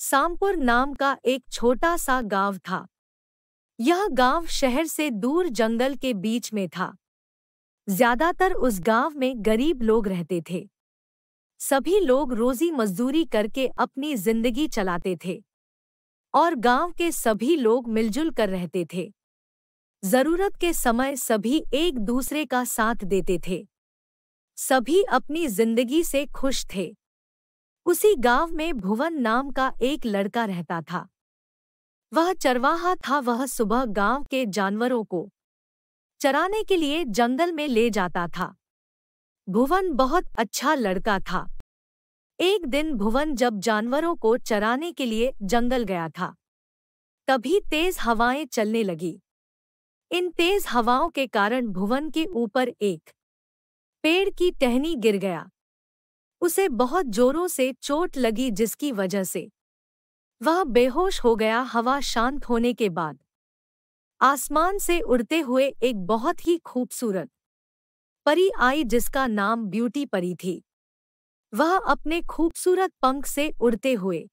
सामपुर नाम का एक छोटा सा गांव था यह गांव शहर से दूर जंगल के बीच में था ज्यादातर उस गांव में गरीब लोग रहते थे सभी लोग रोजी मजदूरी करके अपनी जिंदगी चलाते थे और गांव के सभी लोग मिलजुल कर रहते थे जरूरत के समय सभी एक दूसरे का साथ देते थे सभी अपनी जिंदगी से खुश थे उसी गांव में भुवन नाम का एक लड़का रहता था वह चरवाहा था वह सुबह गांव के जानवरों को चराने के लिए जंगल में ले जाता था भुवन बहुत अच्छा लड़का था एक दिन भुवन जब जानवरों को चराने के लिए जंगल गया था तभी तेज हवाएं चलने लगी इन तेज हवाओं के कारण भुवन के ऊपर एक पेड़ की टहनी गिर गया उसे बहुत जोरों से चोट लगी जिसकी वजह से वह बेहोश हो गया हवा शांत होने के बाद आसमान से उड़ते हुए एक बहुत ही खूबसूरत परी आई जिसका नाम ब्यूटी परी थी वह अपने खूबसूरत पंख से उड़ते हुए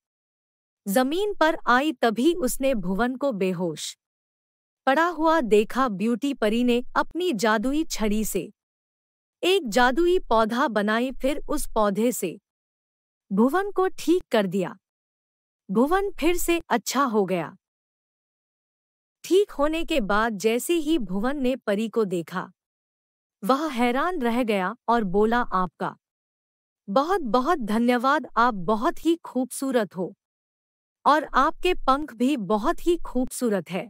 जमीन पर आई तभी उसने भुवन को बेहोश पड़ा हुआ देखा ब्यूटी परी ने अपनी जादुई छड़ी से एक जादुई पौधा बनाई फिर उस पौधे से भुवन को ठीक कर दिया भुवन फिर से अच्छा हो गया ठीक होने के बाद जैसे ही भुवन ने परी को देखा वह हैरान रह गया और बोला आपका बहुत बहुत धन्यवाद आप बहुत ही खूबसूरत हो और आपके पंख भी बहुत ही खूबसूरत है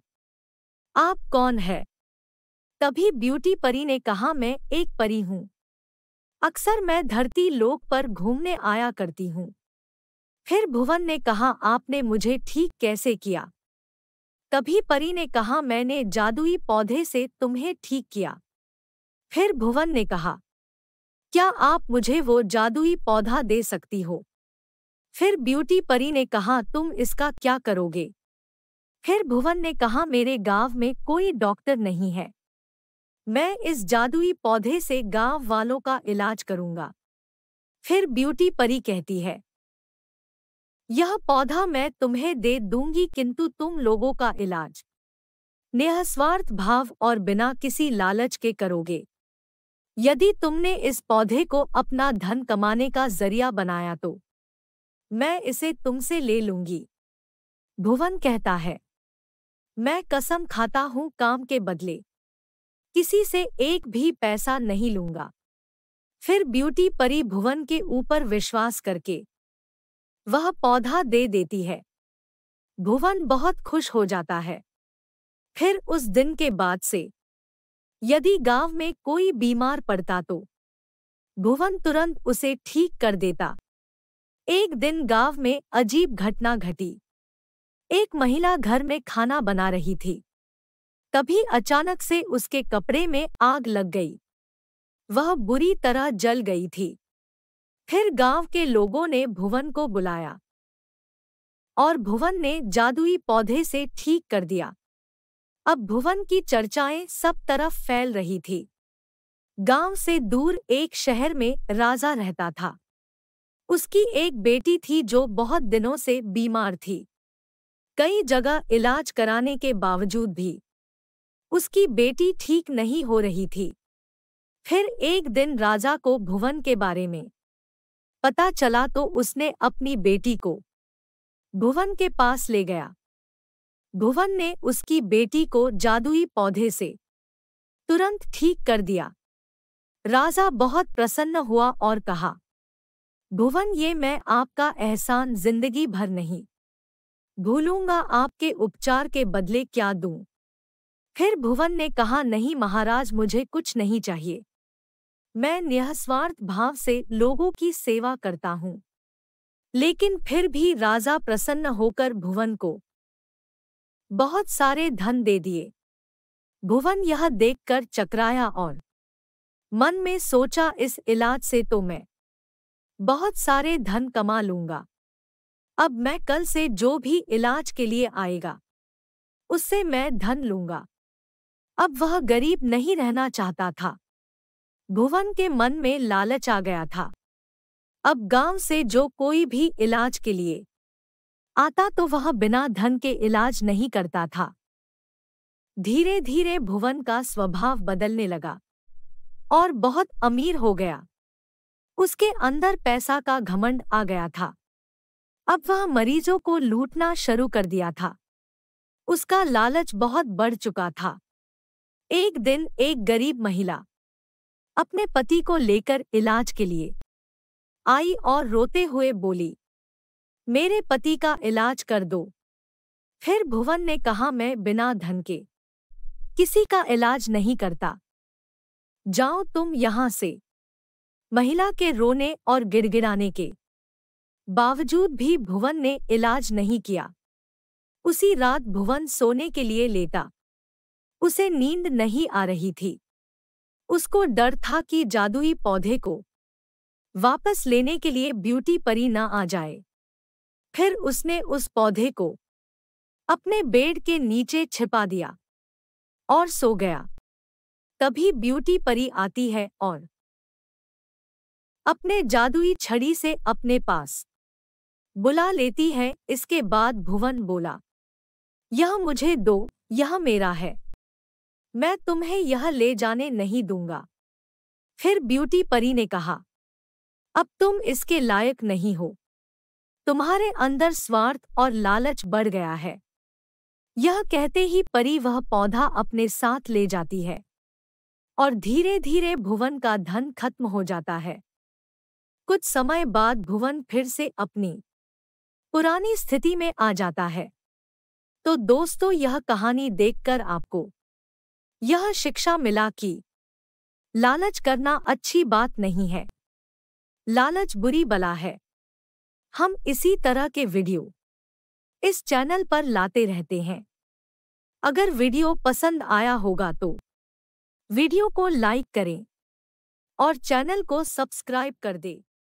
आप कौन है तभी ब्यूटी परी ने कहा मैं एक परी हूँ अक्सर मैं धरती लोक पर घूमने आया करती हूँ फिर भुवन ने कहा आपने मुझे ठीक कैसे किया तभी परी ने कहा मैंने जादुई पौधे से तुम्हें ठीक किया फिर भुवन ने कहा क्या आप मुझे वो जादुई पौधा दे सकती हो फिर ब्यूटी परी ने कहा तुम इसका क्या करोगे फिर भुवन ने कहा मेरे गांव में कोई डॉक्टर नहीं है मैं इस जादुई पौधे से गांव वालों का इलाज करूंगा फिर ब्यूटी परी कहती है यह पौधा मैं तुम्हें दे दूंगी किंतु तुम लोगों का इलाज नेहस्वार्थ भाव और बिना किसी लालच के करोगे यदि तुमने इस पौधे को अपना धन कमाने का जरिया बनाया तो मैं इसे तुमसे ले लूंगी भुवन कहता है मैं कसम खाता हूं काम के बदले किसी से एक भी पैसा नहीं लूंगा फिर ब्यूटी परी भुवन के ऊपर विश्वास करके वह पौधा दे देती है भुवन बहुत खुश हो जाता है फिर उस दिन के बाद से यदि गांव में कोई बीमार पड़ता तो भुवन तुरंत उसे ठीक कर देता एक दिन गांव में अजीब घटना घटी एक महिला घर में खाना बना रही थी तभी अचानक से उसके कपड़े में आग लग गई वह बुरी तरह जल गई थी फिर गांव के लोगों ने भुवन को बुलाया और भुवन ने जादुई पौधे से ठीक कर दिया अब भुवन की चर्चाएं सब तरफ फैल रही थी गांव से दूर एक शहर में राजा रहता था उसकी एक बेटी थी जो बहुत दिनों से बीमार थी कई जगह इलाज कराने के बावजूद भी उसकी बेटी ठीक नहीं हो रही थी फिर एक दिन राजा को भुवन के बारे में पता चला तो उसने अपनी बेटी को भुवन के पास ले गया भुवन ने उसकी बेटी को जादुई पौधे से तुरंत ठीक कर दिया राजा बहुत प्रसन्न हुआ और कहा भुवन ये मैं आपका एहसान जिंदगी भर नहीं भूलूंगा आपके उपचार के बदले क्या दूं फिर भुवन ने कहा नहीं महाराज मुझे कुछ नहीं चाहिए मैं निस्वार्थ भाव से लोगों की सेवा करता हूँ लेकिन फिर भी राजा प्रसन्न होकर भुवन को बहुत सारे धन दे दिए भुवन यह देखकर चकराया और मन में सोचा इस इलाज से तो मैं बहुत सारे धन कमा लूंगा अब मैं कल से जो भी इलाज के लिए आएगा उससे मैं धन लूंगा अब वह गरीब नहीं रहना चाहता था भुवन के मन में लालच आ गया था अब गांव से जो कोई भी इलाज के लिए आता तो वह बिना धन के इलाज नहीं करता था धीरे धीरे भुवन का स्वभाव बदलने लगा और बहुत अमीर हो गया उसके अंदर पैसा का घमंड आ गया था अब वह मरीजों को लूटना शुरू कर दिया था उसका लालच बहुत बढ़ चुका था एक दिन एक गरीब महिला अपने पति को लेकर इलाज के लिए आई और रोते हुए बोली मेरे पति का इलाज कर दो फिर भुवन ने कहा मैं बिना धन के किसी का इलाज नहीं करता जाओ तुम यहां से महिला के रोने और गिड़गिड़ाने के बावजूद भी भुवन ने इलाज नहीं किया उसी रात भुवन सोने के लिए लेटा उसे नींद नहीं आ रही थी उसको डर था कि जादुई पौधे को वापस लेने के लिए ब्यूटी परी न आ जाए फिर उसने उस पौधे को अपने बेड के नीचे छिपा दिया और सो गया तभी ब्यूटी परी आती है और अपने जादुई छड़ी से अपने पास बुला लेती है इसके बाद भुवन बोला यह मुझे दो यह मेरा है मैं तुम्हें यह ले जाने नहीं दूंगा फिर ब्यूटी परी ने कहा अब तुम इसके लायक नहीं हो तुम्हारे अंदर स्वार्थ और लालच बढ़ गया है यह कहते ही परी वह पौधा अपने साथ ले जाती है और धीरे धीरे भुवन का धन खत्म हो जाता है कुछ समय बाद भुवन फिर से अपनी पुरानी स्थिति में आ जाता है तो दोस्तों यह कहानी देखकर आपको यह शिक्षा मिला कि लालच करना अच्छी बात नहीं है लालच बुरी बला है हम इसी तरह के वीडियो इस चैनल पर लाते रहते हैं अगर वीडियो पसंद आया होगा तो वीडियो को लाइक करें और चैनल को सब्सक्राइब कर दें